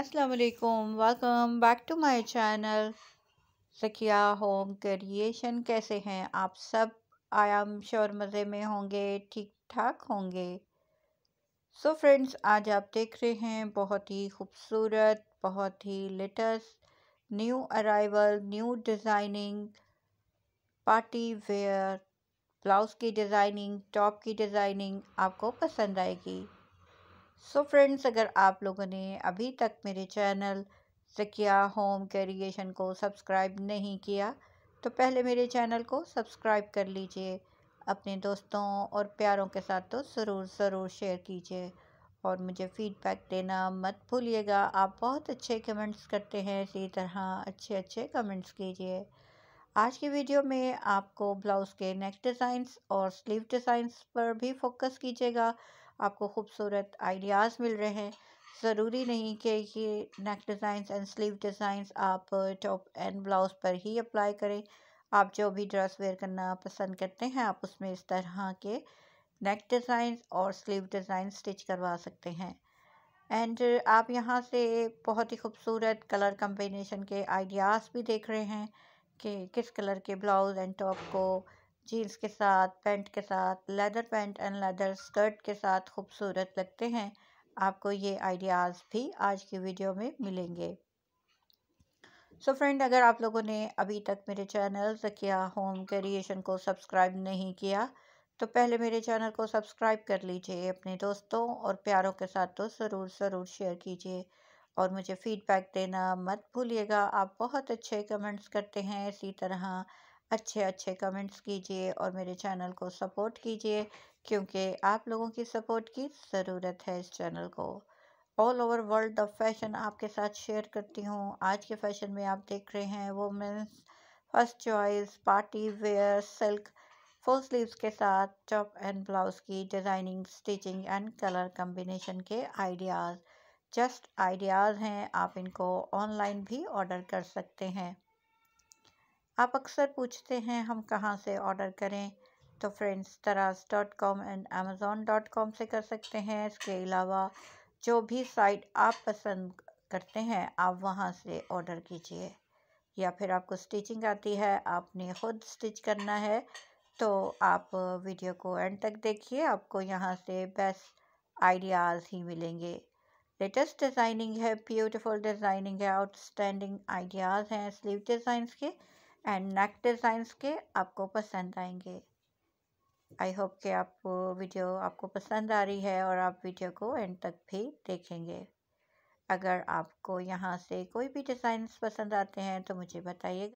असलकुम welcome back to my channel Sakhiya home creation कैसे हैं आप सब आयाम शोर मज़े में होंगे ठीक ठाक होंगे सो so फ्रेंड्स आज आप देख रहे हैं बहुत ही खूबसूरत बहुत ही latest new arrival new designing party wear blouse की डिज़ाइनिंग टॉप की डिज़ाइनिंग आपको पसंद आएगी सो so फ्रेंड्स अगर आप लोगों ने अभी तक मेरे चैनल सकिया होम कैरिएशन को सब्सक्राइब नहीं किया तो पहले मेरे चैनल को सब्सक्राइब कर लीजिए अपने दोस्तों और प्यारों के साथ तो ज़रूर ज़रूर शेयर कीजिए और मुझे फीडबैक देना मत भूलिएगा आप बहुत अच्छे कमेंट्स करते हैं इसी तरह अच्छे अच्छे कमेंट्स कीजिए आज की वीडियो में आपको ब्लाउज़ के नेक डिज़ाइंस और स्लीव डिज़ाइंस पर भी फोकस कीजिएगा आपको खूबसूरत आइडियाज़ मिल रहे हैं ज़रूरी नहीं कि ये neck designs and sleeve designs आप टॉप एंड ब्लाउज़ पर ही अप्लाई करें आप जो भी ड्रेस वेयर करना पसंद करते हैं आप उसमें इस तरह के नेक डिज़ाइंस और स्लीव डिज़ाइन स्टिच करवा सकते हैं एंड आप यहाँ से बहुत ही खूबसूरत कलर कम्बिनेशन के आइडियाज़ भी देख रहे हैं कि किस कलर के ब्लाउज़ एंड टॉप को जीन्स के साथ पैंट के साथ leather pant and leather skirt के साथ खूबसूरत लगते हैं आपको ये आइडियाज़ भी आज की वीडियो में मिलेंगे सो so फ्रेंड अगर आप लोगों ने अभी तक मेरे चैनल जकिया होम क्रिएशन को सब्सक्राइब नहीं किया तो पहले मेरे चैनल को सब्सक्राइब कर लीजिए अपने दोस्तों और प्यारों के साथ तो ज़रूर ज़रूर शेयर कीजिए और मुझे फीडबैक देना मत भूलिएगा आप बहुत अच्छे कमेंट्स करते हैं इसी तरह अच्छे अच्छे कमेंट्स कीजिए और मेरे चैनल को सपोर्ट कीजिए क्योंकि आप लोगों की सपोर्ट की ज़रूरत है इस चैनल को all over world the fashion आपके साथ शेयर करती हूँ आज के फैशन में आप देख रहे हैं वो first choice party wear silk full sleeves के साथ टॉप एंड ब्लाउज की designing stitching and colour combination के आइडियाज़ जस्ट आइडियाज़ हैं आप इनको ऑनलाइन भी ऑर्डर कर सकते हैं आप अक्सर पूछते हैं हम कहाँ से ऑर्डर करें तो फ्रेंड्स तराज dot com and Amazon dot com से कर सकते हैं इसके अलावा जो भी साइट आप पसंद करते हैं आप वहाँ से ऑर्डर कीजिए या फिर आपको स्टिचिंग आती है आपने ख़ुद स्टिच करना है तो आप वीडियो को एंड तक देखिए आपको यहाँ से बेस्ट आइडियाज़ ही मिलेंगे लेटेस्ट डिज़ाइनिंग है ब्यूटीफुल डिज़ाइनिंग है आउटस्टैंडिंग आइडियाज़ हैं स्लीव डिज़ाइंस के एंड नेक डिज़ाइंस के आपको पसंद आएंगे आई होप कि आप वीडियो आपको पसंद आ रही है और आप वीडियो को एंड तक भी देखेंगे अगर आपको यहाँ से कोई भी डिज़ाइंस पसंद आते हैं तो मुझे बताइएगा